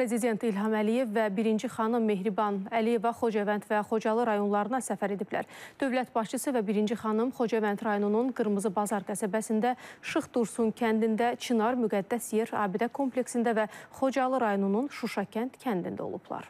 Prezident İlham Əliyev və birinci xanım Mehriban Əliyeva Xocavənd və Xocalı rayonlarına səfər ediblər. Dövlət başçısı və birinci xanım Xocavənd rayonunun Qırmızı Bazar qəsəbəsində Şıx Dursun kəndində Çınar Müqəddəs Yer Abidə kompleksində və Xocalı rayonunun Şuşa kənd kəndində olublar.